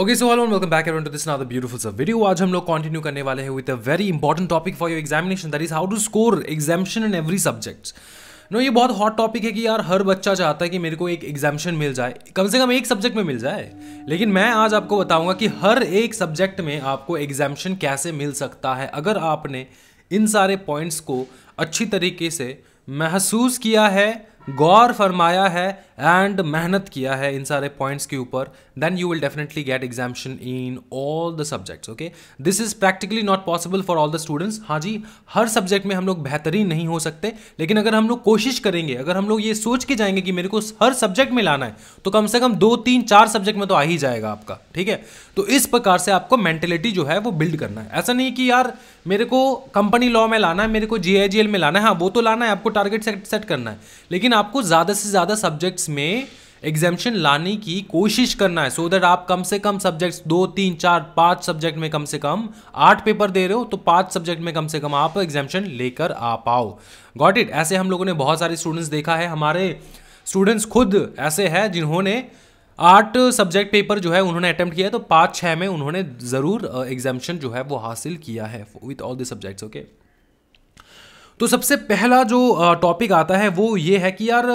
okay so hello welcome back to this now beautiful sir video आज हम लोग continue करने वाले हैं with a very important topic for your examination that is how to score examination in every subjects no ये बहुत hot topic है कि यार हर बच्चा चाहता है कि मेरे को एक एग्जामिशन मिल जाए कम से कम एक सब्जेक्ट में मिल जाए लेकिन मैं आज आपको बताऊंगा कि हर एक सब्जेक्ट में आपको एग्जामिशन कैसे मिल सकता है अगर आपने इन सारे पॉइंट्स को अच्छी तरीके से महसूस किया है गौर फरमाया है एंड मेहनत किया है इन सारे पॉइंट्स के ऊपर then you will definitely get examination in all the subjects okay this is practically not possible for all the students हाँ जी हर सब्जेक्ट में हम लोग बेहतरीन नहीं हो सकते लेकिन अगर हम लोग कोशिश करेंगे अगर हम लोग ये सोच के जाएंगे कि मेरे को हर सब्जेक्ट में लाना है तो कम से कम दो तीन चार सब्जेक्ट में तो आ ही जाएगा आपका ठीक है तो इस प्रकार से आपको मेंटेलिटी जो है वो बिल्ड करना है ऐसा नहीं कि यार मेरे को कंपनी लॉ में लाना है मेरे को जी में लाना है हाँ वो तो लाना है आपको टारगेट सेट करना है लेकिन आपको ज़्यादा से ज़्यादा सब्जेक्ट सब्जेक्ट्स में एग्जामेशन लाने की कोशिश करना है सो so दैट आप कम से कम सब्जेक्ट्स दो तीन चार पाँच सब्जेक्ट में कम से कम आठ पेपर दे रहे हो तो पाँच सब्जेक्ट में कम से कम आप एग्जामेशन लेकर आ पाओ गॉट इट ऐसे हम लोगों ने बहुत सारे स्टूडेंट्स देखा है हमारे स्टूडेंट्स खुद ऐसे हैं जिन्होंने आठ सब्जेक्ट पेपर जो है उन्होंने अटैम्प्ट किया है तो पाँच छः में उन्होंने ज़रूर एग्जामेशन जो है वो हासिल किया है with all the subjects okay तो सबसे पहला जो टॉपिक आता है वो ये है कि यार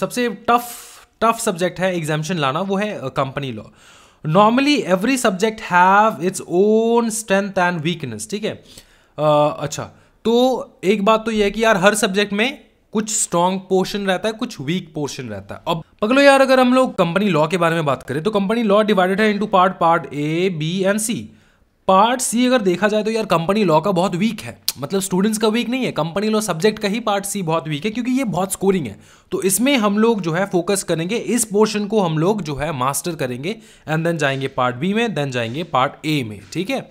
सबसे टफ टफ सब्जेक्ट है एग्जामेशन लाना वो है company law normally every subject have its own strength and weakness ठीक है अच्छा तो एक बात तो यह है कि यार हर सब्जेक्ट में कुछ स्ट्रॉन्ग पोर्शन रहता है कुछ वीक पोर्शन रहता है अब पकड़ो यार अगर हम लोग कंपनी लॉ के बारे में बात करें तो कंपनी लॉ डिवाइडेड है into part part A B and C part C अगर देखा जाए तो यार कंपनी लॉ का बहुत वीक है मतलब स्टूडेंट्स का वीक नहीं है कंपनी लॉ सब्जेक्ट का ही पार्ट सी बहुत वीक है क्योंकि ये बहुत स्कोरिंग है तो इसमें हम लोग जो है फोकस करेंगे इस पोर्शन को हम लोग जो है मास्टर करेंगे एंड देन जाएंगे पार्ट बी में देन जाएंगे पार्ट ए में ठीक है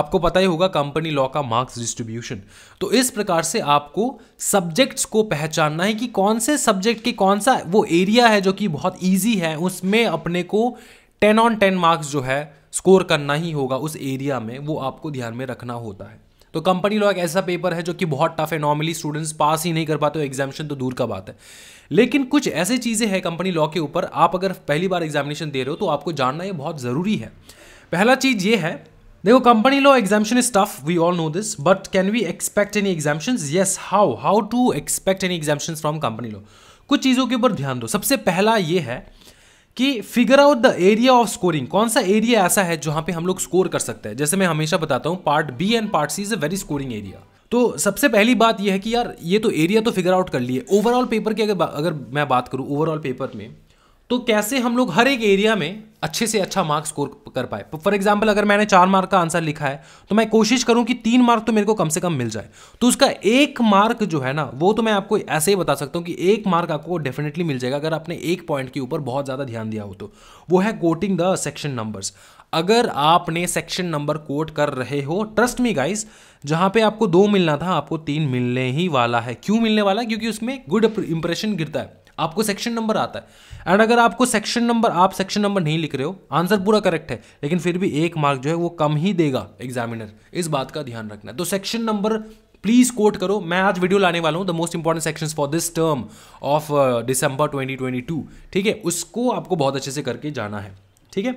आपको पता ही होगा कंपनी लॉ का मार्क्स डिस्ट्रीब्यूशन तो इस प्रकार से आपको सब्जेक्ट्स को पहचानना है कि कौन से सब्जेक्ट के कौन सा वो एरिया है जो कि बहुत ईजी है उसमें अपने को टेन ऑन टेन मार्क्स जो है स्कोर करना ही होगा उस एरिया में वो आपको ध्यान में रखना होता है तो कंपनी लॉ एक ऐसा पेपर है जो कि बहुत टफ है नॉर्मली स्टूडेंट्स पास ही नहीं कर पाते एग्जामिनेशन तो दूर का बात है लेकिन कुछ ऐसी चीज़ें हैं कंपनी लॉ के ऊपर आप अगर पहली बार एग्जामिनेशन दे रहे हो तो आपको जानना ये बहुत ज़रूरी है पहला चीज़ ये है देखो company law examination is tough we all know this but can we expect any examination yes how how to expect any examination from company law कुछ चीज़ों के ऊपर ध्यान दो सबसे पहला ये है कि figure out the area of scoring कौन सा एरिया ऐसा है जहां पे हम लोग स्कोर कर सकते हैं जैसे मैं हमेशा बताता हूँ part B and part C is a very scoring area तो सबसे पहली बात यह है कि यार ये तो एरिया तो फिगर आउट कर लिए ओवरऑल पेपर की अगर अगर मैं बात करूँ ओवरऑल पेपर में तो कैसे हम लोग हर एक एरिया में अच्छे से अच्छा मार्क्स स्कोर कर पाए फॉर एग्जाम्पल अगर मैंने चार मार्क का आंसर लिखा है तो मैं कोशिश करूं कि तीन मार्क तो मेरे को कम से कम मिल जाए तो उसका एक मार्क जो है ना वो तो मैं आपको ऐसे ही बता सकता हूं कि एक मार्क आपको डेफिनेटली मिल जाएगा अगर आपने एक पॉइंट के ऊपर बहुत ज़्यादा ध्यान दिया हो तो वो है कोटिंग द सेक्शन नंबर्स अगर आपने सेक्शन नंबर कोट कर रहे हो ट्रस्ट मी गाइज जहां पे आपको दो मिलना था आपको तीन मिलने ही वाला है क्यों मिलने वाला है क्योंकि उसमें गुड इंप्रेशन गिरता है आपको सेक्शन नंबर आता है एंड अगर आपको सेक्शन नंबर आप सेक्शन नंबर नहीं लिख रहे हो आंसर पूरा करेक्ट है लेकिन फिर भी एक मार्क जो है वो कम ही देगा एग्जामिनर इस बात का ध्यान रखना तो सेक्शन नंबर प्लीज कोट करो मैं आज वीडियो लाने वाला हूँ the most important section for this term of December 2022 ठीक है उसको आपको बहुत अच्छे से करके जाना है ठीक है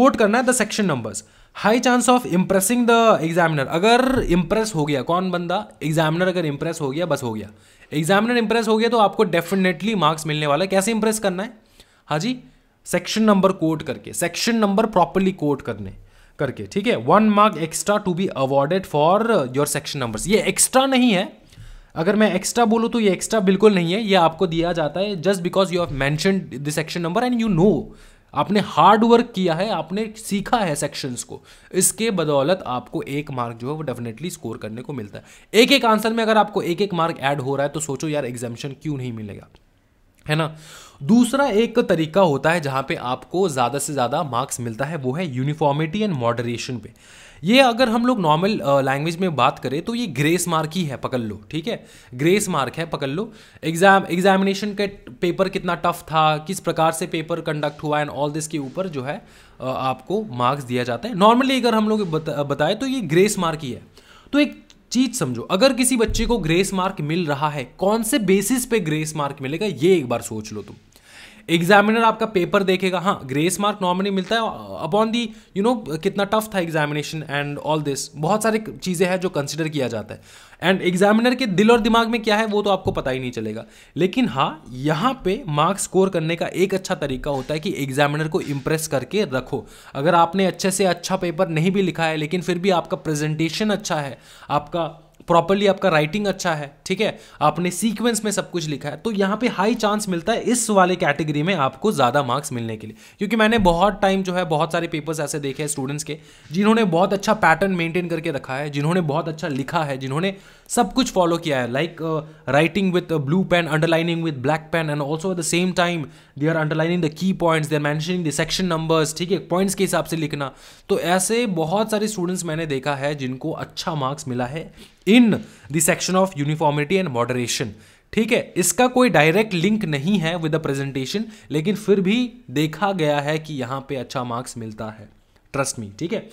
कोट करना है the section numbers high chance of impressing the examiner अगर इंप्रेस हो गया कौन बंदा एग्जामिनर अगर इंप्रेस हो गया बस हो गया एग्जामिनर इंप्रेस हो गया तो आपको डेफिनेटली मार्क्स मिलने वाला है कैसे इंप्रेस करना है हाँ जी सेक्शन नंबर कोट करके सेक्शन नंबर प्रॉपरली कोट करने करके ठीक है one mark extra to be awarded for your section number ये एक्स्ट्रा नहीं है अगर मैं एक्स्ट्रा बोलूँ तो ये एक्स्ट्रा बिल्कुल नहीं है ये आपको दिया जाता है just because you have mention the section number and you know आपने हार्ड वर्क किया है आपने सीखा है सेक्शंस को इसके बदौलत आपको एक मार्क जो है वो डेफिनेटली स्कोर करने को मिलता है एक एक आंसर में अगर आपको एक एक मार्क ऐड हो रहा है तो सोचो यार एग्जामिशन क्यों नहीं मिलेगा है ना दूसरा एक तरीका होता है जहाँ पे आपको ज़्यादा से ज़्यादा मार्क्स मिलता है वो है यूनिफॉर्मिटी एंड मॉडरेशन पे ये अगर हम लोग नॉर्मल लैंग्वेज में बात करें तो ये ग्रेस मार्क ही है पकड़ लो ठीक है ग्रेस मार्क है पकड़ लो एग्जाम एग्जामिनेशन के पेपर कितना टफ था किस प्रकार से पेपर कंडक्ट हुआ एंड ऑल दिस के ऊपर जो है आपको मार्क्स दिया जाता है नॉर्मली अगर हम लोग बता, बताएं तो ये ग्रेस मार्क ही है तो एक चीज समझो अगर किसी बच्चे को ग्रेस मार्क मिल रहा है कौन से बेसिस पे ग्रेस मार्क मिलेगा ये एक बार सोच लो तुम एग्जामिनर आपका पेपर देखेगा हाँ ग्रेस मार्क नॉर्मली मिलता है अपॉन दी यू नो कितना टफ था एग्जामिनेशन एंड ऑल दिस बहुत सारी चीज़ें हैं जो कंसिडर किया जाता है एंड एग्जामिनर के दिल और दिमाग में क्या है वो तो आपको पता ही नहीं चलेगा लेकिन हाँ यहाँ पे मार्क्स स्कोर करने का एक अच्छा तरीका होता है कि एग्जामिनर को इम्प्रेस करके रखो अगर आपने अच्छे से अच्छा पेपर नहीं भी लिखा है लेकिन फिर भी आपका प्रेजेंटेशन अच्छा है आपका प्रॉपरली आपका राइटिंग अच्छा है ठीक है आपने सीक्वेंस में सब कुछ लिखा है तो यहाँ पे हाई चांस मिलता है इस वाले कैटेगरी में आपको ज़्यादा मार्क्स मिलने के लिए क्योंकि मैंने बहुत टाइम जो है बहुत सारे पेपर्स ऐसे देखे हैं स्टूडेंट्स के जिन्होंने बहुत अच्छा पैटर्न मेंटेन करके रखा है जिन्होंने बहुत अच्छा लिखा है जिन्होंने सब कुछ फॉलो किया है like writing with blue pen underlining with black pen and also at the same time they are underlining the key points they are mentioning the section numbers ठीक है पॉइंट्स के हिसाब से लिखना तो ऐसे बहुत सारे स्टूडेंट्स मैंने देखा है जिनको अच्छा मार्क्स मिला है in the section of uniformity and moderation ठीक है इसका कोई डायरेक्ट लिंक नहीं है विद द प्रेजेंटेशन लेकिन फिर भी देखा गया है कि यहाँ पे अच्छा मार्क्स मिलता है ट्रस्ट मी ठीक है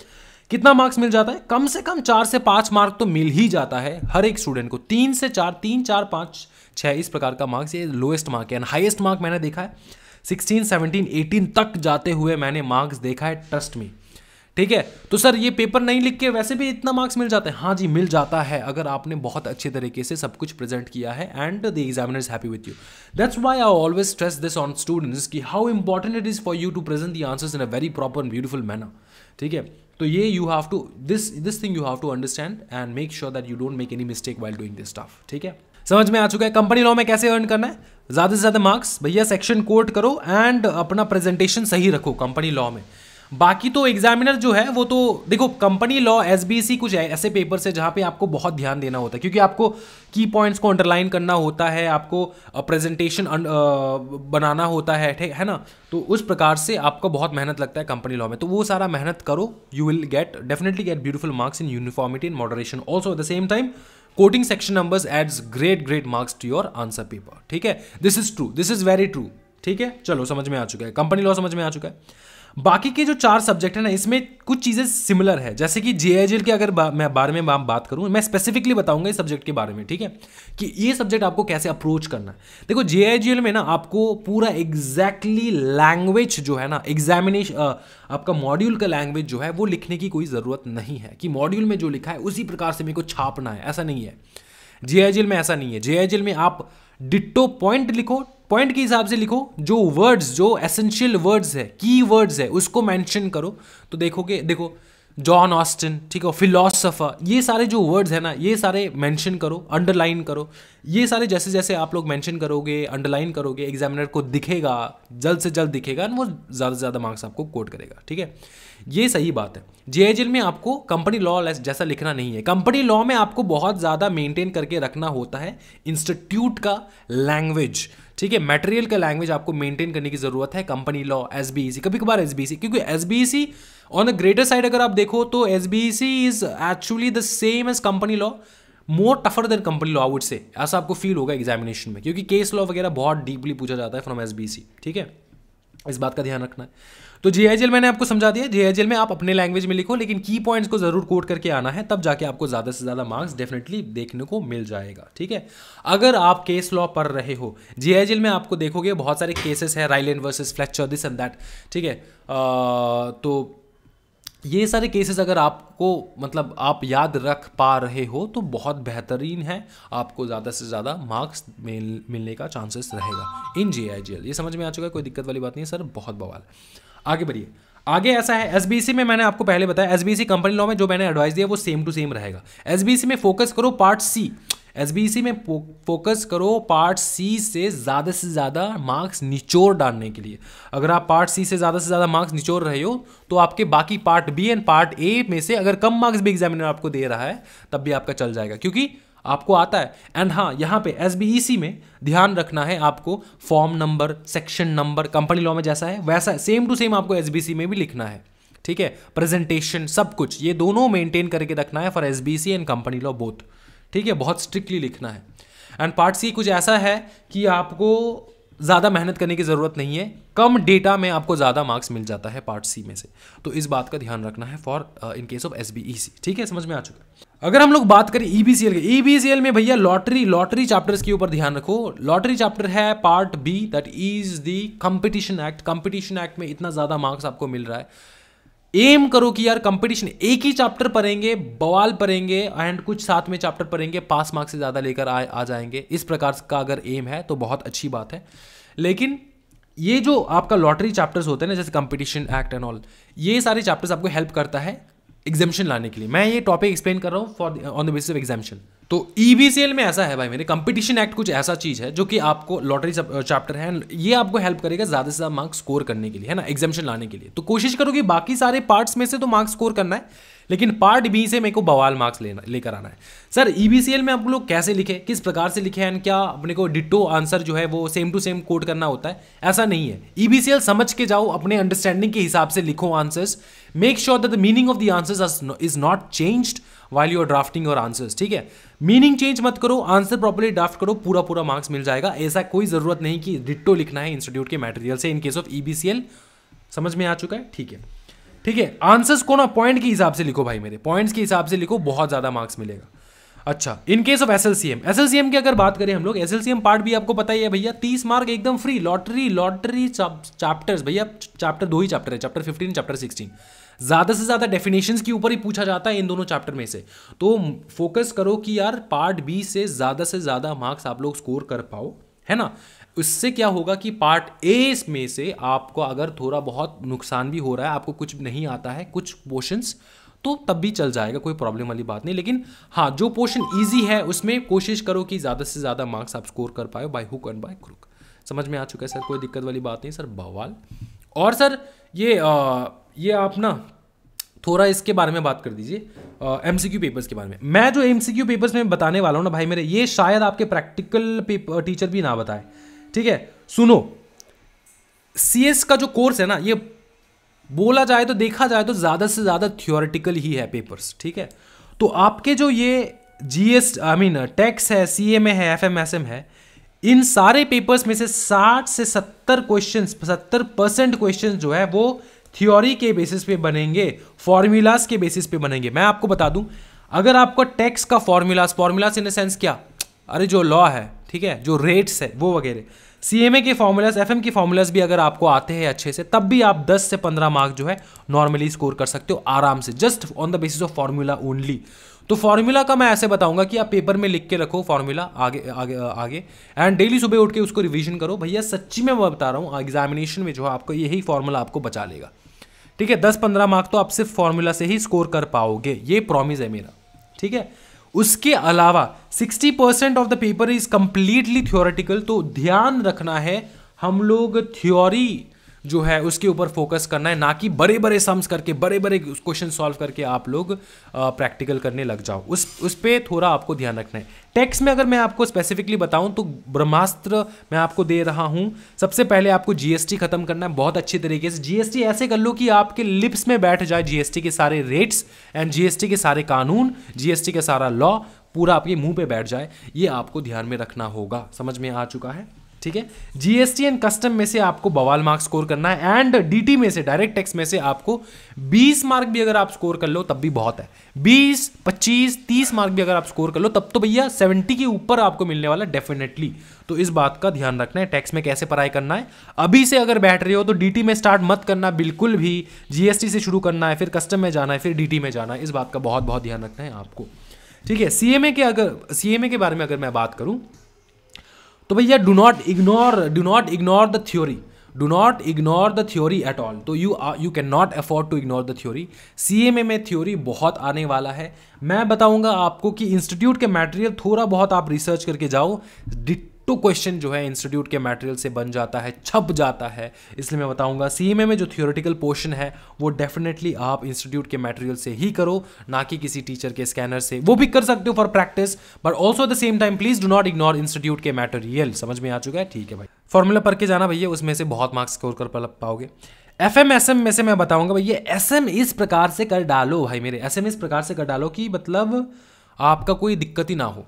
कितना मार्क्स मिल जाता है कम से कम चार से पांच मार्क तो मिल ही जाता है हर एक स्टूडेंट को तीन से चार तीन चार पांच छह इस प्रकार का मार्क्स ये लोएस्ट मार्क है एंड हाइएस्ट मार्क मैंने देखा है सिक्सटीन सेवनटीन एटीन तक जाते हुए मैंने मार्क्स देखा है ट्रस्ट में ठीक है तो सर ये पेपर नहीं लिख के वैसे भी इतना मार्क्स मिल जाते हैं हाँ जी मिल जाता है अगर आपने बहुत अच्छे तरीके से सब कुछ प्रेजेंट किया है and the examiner is happy with you that's why I always stress this on students कि how important it is for you to present the answers in a very proper and beautiful manner ठीक है तो ये you have to this this thing you have to understand and make sure that you don't make any mistake while doing this stuff ठीक है समझ में आ चुका है कंपनी लॉ में कैसे अर्न करना है ज़्यादा से ज़्यादा मार्क्स भैया सेक्शन कोट करो एंड अपना प्रेजेंटेशन सही रखो कंपनी लॉ में बाकी तो एग्जामिनर जो है वो तो देखो company law S B C कुछ ऐसे पेपर्स है जहाँ पे आपको बहुत ध्यान देना होता है क्योंकि आपको की पॉइंट्स को अंडरलाइन करना होता है आपको प्रेजेंटेशन बनाना होता है ठीक है ना तो उस प्रकार से आपको बहुत मेहनत लगता है कंपनी लॉ में तो वो सारा मेहनत करो you will get definitely get beautiful marks in uniformity in moderation also at the same time quoting section numbers adds great great marks to your answer paper ठीक है this is true this is very true ठीक है चलो समझ में आ चुका है company law समझ में आ चुका है बाकी के जो चार सब्जेक्ट है ना इसमें कुछ चीज़ें सिमिलर है जैसे कि जे के अगर बा, मैं बारे में बात करूँ मैं स्पेसिफिकली बताऊंगा इस सब्जेक्ट के बारे में ठीक है कि ये सब्जेक्ट आपको कैसे अप्रोच करना है देखो जे में ना आपको पूरा एग्जैक्टली लैंग्वेज जो है ना एग्जामिनेशन आपका मॉड्यूल का लैंग्वेज जो है वो लिखने की कोई ज़रूरत नहीं है कि मॉड्यूल में जो लिखा है उसी प्रकार से मेरे को छापना है ऐसा नहीं है जे में ऐसा नहीं है जे में आप डिट्टो पॉइंट लिखो पॉइंट के हिसाब से लिखो जो वर्ड्स जो एसेंशियल वर्ड्स है की वर्ड्स है उसको मैंशन करो तो देखोगे देखो जॉन ऑस्टिन ठीक है फिलोसफर ये सारे जो वर्ड्स हैं ना ये सारे मेंशन करो अंडरलाइन करो ये सारे जैसे जैसे आप लोग मेंशन करोगे अंडरलाइन करोगे एग्जामिनर को दिखेगा जल्द से जल्द दिखेगा वो ज़्यादा से ज़्यादा मार्क्स आपको कोट करेगा ठीक है ये सही बात है जे में आपको कंपनी लॉ जैसा लिखना नहीं है कंपनी लॉ में आपको बहुत ज़्यादा मेंटेन करके रखना होता है इंस्टीट्यूट का लैंग्वेज ठीक है मटेरियल का लैंग्वेज आपको मेंटेन करने की जरूरत है कंपनी लॉ एस कभी कभार एस क्योंकि S on the greater side अगर आप देखो तो S B C is actually the same as company law more tougher than company law out से ऐसा आपको फील होगा एग्जामिनेशन में क्योंकि केस लॉ वगैरह बहुत डीपली पूछा जाता है फ्रॉम एस बी सी ठीक है इस बात का ध्यान रखना है तो जे मैंने आपको समझा दिया जे में आप अपने लैंग्वेज में लिखो लेकिन की पॉइंट्स को जरूर कोट करके आना है तब जाके आपको ज़्यादा से ज़्यादा मार्क्स डेफिनेटली देखने को मिल जाएगा ठीक है अगर आप केस लॉ पढ़ रहे हो जे में आपको देखोगे बहुत सारे केसेस है Ryland versus Fletcher this and that ठीक है आ, तो ये सारे केसेस अगर आपको मतलब आप याद रख पा रहे हो तो बहुत बेहतरीन है आपको ज़्यादा से ज़्यादा मार्क्स मिल, मिलने का चांसेस रहेगा इन जे आई जी एल ये समझ में आ चुका है कोई दिक्कत वाली बात नहीं है सर बहुत बवाल आगे बढ़िए आगे ऐसा है एस में मैंने आपको पहले बताया एस कंपनी लॉ में जो मैंने एडवाइस दिया वो सेम टू सेम रहेगा एस में फोकस करो पार्ट सी एस में फोकस करो पार्ट सी से ज़्यादा से ज़्यादा मार्क्स निचोड़ डालने के लिए अगर आप पार्ट सी से ज़्यादा से ज़्यादा मार्क्स निचोड़ रहे हो तो आपके बाकी part B and part A में से अगर कम मार्क्स भी एग्जामिनर आपको दे रहा है तब भी आपका चल जाएगा क्योंकि आपको आता है एंड हाँ यहाँ पे एस बी ई सी में ध्यान रखना है आपको form number section number company law में जैसा है वैसा सेम टू सेम आपको एस बी सी में भी लिखना है ठीक है प्रेजेंटेशन सब कुछ ये दोनों मेंटेन करके रखना है for S B C and company law both ठीक है बहुत स्ट्रिक्टली लिखना है एंड पार्ट सी कुछ ऐसा है कि आपको ज़्यादा मेहनत करने की ज़रूरत नहीं है कम डेटा में आपको ज़्यादा मार्क्स मिल जाता है पार्ट सी में से तो इस बात का ध्यान रखना है for in case of S ठीक है समझ में आ चुका है अगर हम लोग बात करें ई बी के ई में भैया लॉटरी लॉटरी चैप्टर्स के ऊपर ध्यान रखो लॉटरी चैप्टर है part B that is the competition act competition act में इतना ज़्यादा मार्क्स आपको मिल रहा है एम करो कि यार कंपटीशन एक ही चैप्टर पढ़ेंगे बवाल पढ़ेंगे एंड कुछ साथ में चैप्टर पढ़ेंगे पास मार्क्स से ज़्यादा लेकर आ, आ जाएंगे इस प्रकार का अगर एम है तो बहुत अच्छी बात है लेकिन ये जो आपका लॉटरी चैप्टर्स होते हैं ना जैसे कंपटीशन एक्ट एंड ऑल ये सारे चैप्टर्स आपको हेल्प करता है एग्जामेशन लाने के लिए मैं ये टॉपिक एक्सप्लेन कर रहा हूँ for on the basis of examination तो ई e में ऐसा है भाई मेरे कंपटीशन एक्ट कुछ ऐसा चीज़ है जो कि आपको लॉटरी चैप्टर uh, है ये आपको हेल्प करेगा ज़्यादा से ज़्यादा मार्क्स स्कोर करने के लिए है ना एग्जामेशन लाने के लिए तो कोशिश करो कि बाकी सारे पार्ट्स में से तो मार्क्स स्कोर करना है लेकिन पार्ट बी से मेरे को बवाल मार्क्स लेना लेकर आना है सर ई e में आप लोग कैसे लिखे किस प्रकार से लिखे एंड क्या अपने को डिटो आंसर जो है वो सेम टू सेम कोट करना होता है ऐसा नहीं है ई e समझ के जाओ अपने अंडरस्टैंडिंग के हिसाब से लिखो answers make sure that the meaning of the answers is not changed while you are drafting और आंसर्स ठीक है मीनिंग चेंज मत करो आंसर प्रॉपरली ड्राफ्ट करो पूरा पूरा मार्क्स मिल जाएगा ऐसा कोई ज़रूरत नहीं कि डिट्टो लिखना है इंस्टीट्यूट के मेटेरियल से इन केस ऑफ ई समझ में आ चुका है ठीक है ठीक है आंसर्स को ना पॉइंट के हिसाब से लिखो भाई मेरे पॉइंट्स के हिसाब से लिखो बहुत ज़्यादा मार्क्स मिलेगा अच्छा in case of S L C M S L C M की अगर बात करें हम लोग S L C M part भी आपको पता ही है भैया तीस मार्क एकदम फ्री लॉटरी लॉटरी चैप्टर्स भैया चैप्टर दो ही चैप्टर है चैप्टर फिफ्टीन चैप्टर सिक्सटीन ज़्यादा से ज़्यादा डेफिनेशन के ऊपर ही पूछा जाता है इन दोनों चैप्टर में से तो फोकस करो कि यार पार्ट बी से ज़्यादा से ज़्यादा मार्क्स आप लोग स्कोर कर पाओ है ना उससे क्या होगा कि पार्ट ए में से आपको अगर थोड़ा बहुत नुकसान भी हो रहा है आपको कुछ नहीं आता है कुछ पोर्शंस तो तब भी चल जाएगा कोई प्रॉब्लम वाली बात नहीं लेकिन हाँ जो पोर्शन ईजी है उसमें कोशिश करो कि ज़्यादा से ज़्यादा मार्क्स आप स्कोर कर पाए by hook and by crook समझ में आ चुका है सर कोई दिक्कत वाली बात नहीं सर बवाल और सर ये आ, ये आप ना थोड़ा इसके बारे में बात कर दीजिए एम सी क्यू पेपर्स के बारे में मैं जो एम सी क्यू पेपर्स में बताने वाला हूँ ना भाई मेरे ये शायद आपके प्रैक्टिकल पेपर टीचर भी ना बताए ठीक है सुनो सी एस का जो कोर्स है ना ये बोला जाए तो देखा जाए तो ज़्यादा से ज़्यादा थियोरिटिकल ही है पेपर्स ठीक है तो आपके जो ये G S I mean tax है सी एम ए है एफ एम एस एम है इन सारे पेपर्स में से 60 से 70 क्वेश्चन 70 परसेंट क्वेश्चन जो है वो थ्योरी के बेसिस पे बनेंगे फॉर्मूलाज के बेसिस पे बनेंगे मैं आपको बता दूं अगर आपका टैक्स का formulas formulas in the sense क्या अरे जो लॉ है ठीक है जो रेट्स है वो वगैरह सी एम ए के फॉर्मूलाज एफ एम के फॉर्मूलाज भी अगर आपको आते हैं अच्छे से तब भी आप 10 से 15 मार्क जो है नॉर्मली स्कोर कर सकते हो आराम से just on the basis of formula only तो फॉर्मूला का मैं ऐसे बताऊंगा कि आप पेपर में लिख के रखो फॉर्मूला आगे आगे आगे एंड डेली सुबह उठ के उसको रिवीजन करो भैया सच्ची में मैं बता रहा हूँ एग्जामिनेशन में जो है आपको यही फॉर्मूला आपको बचा लेगा ठीक है दस पंद्रह मार्क तो आप सिर्फ फॉर्मूला से ही स्कोर कर पाओगे ये प्रॉमिस है मेरा ठीक है उसके अलावा sixty percent of the paper is completely theoretical तो ध्यान रखना है हम लोग थ्योरी जो है उसके ऊपर फोकस करना है ना कि बड़े बड़े सम्स करके बड़े बड़े क्वेश्चन सॉल्व करके आप लोग प्रैक्टिकल करने लग जाओ उस उस पर थोड़ा आपको ध्यान रखना है टेक्स में अगर मैं आपको स्पेसिफिकली बताऊं तो ब्रह्मास्त्र मैं आपको दे रहा हूं सबसे पहले आपको जीएसटी खत्म करना है बहुत अच्छे तरीके से जीएसटी ऐसे कर लो कि आपके लिप्स में बैठ जाए जीएसटी के सारे रेट्स एंड जीएसटी के सारे कानून जीएसटी का सारा लॉ पूरा आपके मुंह पे बैठ जाए ये आपको ध्यान में रखना होगा समझ में आ चुका है ठीक है जीएसटी एंड कस्टम में से आपको बवाल मार्क्स स्कोर करना है एंड डीटी में से डायरेक्ट टैक्स में से आपको 20 मार्क भी अगर आप स्कोर कर लो तब भी बहुत है 20, 25, 30 मार्क भी अगर आप स्कोर कर लो तब तो भैया 70 के ऊपर आपको मिलने वाला डेफिनेटली तो इस बात का ध्यान रखना है टैक्स में कैसे पढ़ाई करना है अभी से अगर बैठ रहे हो तो डी में स्टार्ट मत करना बिल्कुल भी जीएसटी से शुरू करना है फिर कस्टम में जाना है फिर डी में जाना है इस बात का बहुत बहुत ध्यान रखना है आपको ठीक है सीएमए के अगर सीएमए के बारे में अगर मैं बात करूं तो भैया do not ignore do not ignore the theory do not ignore the theory at all तो you you can not afford to ignore the theory C M A में थ्योरी बहुत आने वाला है मैं बताऊंगा आपको कि इंस्टीट्यूट के मटेरियल थोड़ा बहुत आप रिसर्च करके जाओ टू क्वेश्चन जो है इंस्टीट्यूट के मटेरियल से बन जाता है छप जाता है इसलिए मैं बताऊंगा सी में जो थियोरेटिकल पोर्शन है वो डेफिनेटली आप इंस्टीट्यूट के मटेरियल से ही करो ना कि किसी टीचर के स्कैनर से वो भी कर सकते हो for practice but also at the same time please do not ignore institute के मटेरियल समझ में आ चुका है ठीक है भाई फॉर्मूला पढ़ के जाना भैया उसमें से बहुत मार्क्स स्कोर कर पाओगे एफ एम एस एम में से मैं बताऊंगा भाई ये एस एम इस प्रकार से कर डालो भाई मेरे एस एम इस प्रकार से कर डालो कि मतलब आपका कोई दिक्कत ही ना हो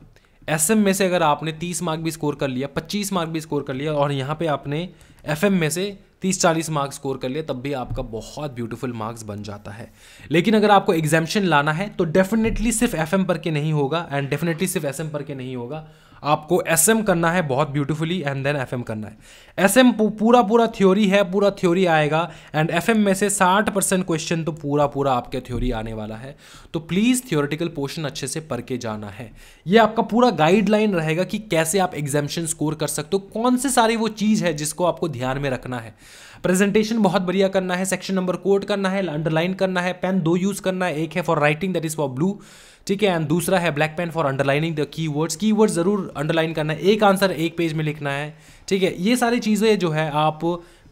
एस में से अगर आपने तीस मार्क भी स्कोर कर लिया पच्चीस मार्क भी स्कोर कर लिया और यहाँ पे आपने एफ में से तीस चालीस मार्क्स स्कोर कर लिया तब भी आपका बहुत ब्यूटीफुल मार्क्स बन जाता है लेकिन अगर आपको एग्जामेशन लाना है तो डेफिनेटली सिर्फ एफ पर के नहीं होगा एंड डेफिनेटली सिर्फ एस पर के नहीं होगा आपको एस एम करना है बहुत beautifully and then F M करना है एस एम पूरा पूरा थ्योरी है पूरा थ्योरी आएगा एंड एफ एम में से साठ परसेंट क्वेश्चन तो पूरा पूरा आपके थ्योरी आने वाला है तो प्लीज़ थियोरिटिकल पोर्शन अच्छे से पढ़ के जाना है ये आपका पूरा गाइडलाइन रहेगा कि कैसे आप एग्जामेशन स्कोर कर सकते हो कौन से सारी वो चीज़ है जिसको आपको ध्यान में रखना है प्रेजेंटेशन बहुत बढ़िया करना है सेक्शन नंबर कोट करना है अंडरलाइन करना है पेन दो यूज़ करना है एक है for writing that is for blue ठीक है एंड दूसरा है black pen for underlining the key words key word ज़रूर अंडरलाइन करना है एक आंसर एक पेज में लिखना है ठीक है ये सारी चीज़ें जो है आप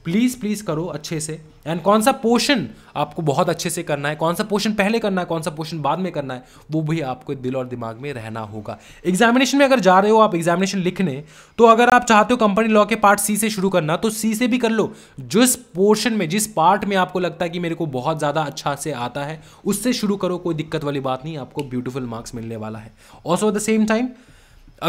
प्लीज़ प्लीज़ करो अच्छे से एंड कौन सा पोर्शन आपको बहुत अच्छे से करना है कौन सा पोर्शन पहले करना है कौन सा पोर्शन बाद में करना है वो भी आपको दिल और दिमाग में रहना होगा एग्जामिनेशन में अगर जा रहे हो आप एग्जामिनेशन लिखने तो अगर आप चाहते हो कंपनी लॉ के पार्ट सी से शुरू करना तो सी से भी कर लो जिस पोर्शन में जिस पार्ट में आपको लगता है कि मेरे को बहुत ज़्यादा अच्छा से आता है उससे शुरू करो कोई दिक्कत वाली बात नहीं आपको ब्यूटिफुल मार्क्स मिलने वाला है also at the same time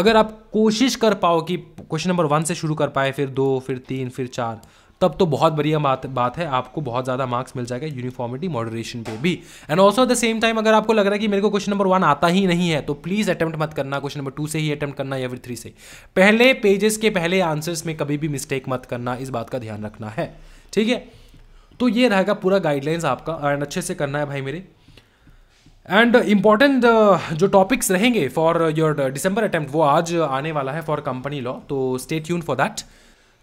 अगर आप कोशिश कर पाओ कि क्वेश्चन नंबर वन से शुरू कर पाए फिर दो फिर तीन फिर चार तब तो बहुत बढ़िया बात बात है आपको बहुत ज़्यादा मार्क्स मिल जाएगा यूनिफॉर्मिटी मॉडरेशन पे भी and also at the same time अगर आपको लग रहा है कि मेरे को क्वेश्चन नंबर वन आता ही नहीं है तो प्लीज़ अटैम्प्ट मत करना क्वेश्चन नंबर टू से ही अटैम्प्ट करना या फिर थ्री से पहले पेजेस के पहले आंसर्स में कभी भी मिस्टेक मत करना इस बात का ध्यान रखना है ठीक है तो ये रहेगा पूरा गाइडलाइंस आपका एंड अच्छे से करना है भाई मेरे एंड इम्पॉर्टेंट uh, जो टॉपिक्स रहेंगे फॉर योर डिसम्बर अटैम्प्ट वो आज आने वाला है फॉर कंपनी लॉ तो स्टेट यून फॉर दैट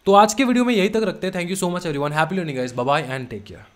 तो आज के वीडियो में यही तक रखते हैं thank you so much everyone happy learning guys bye and take care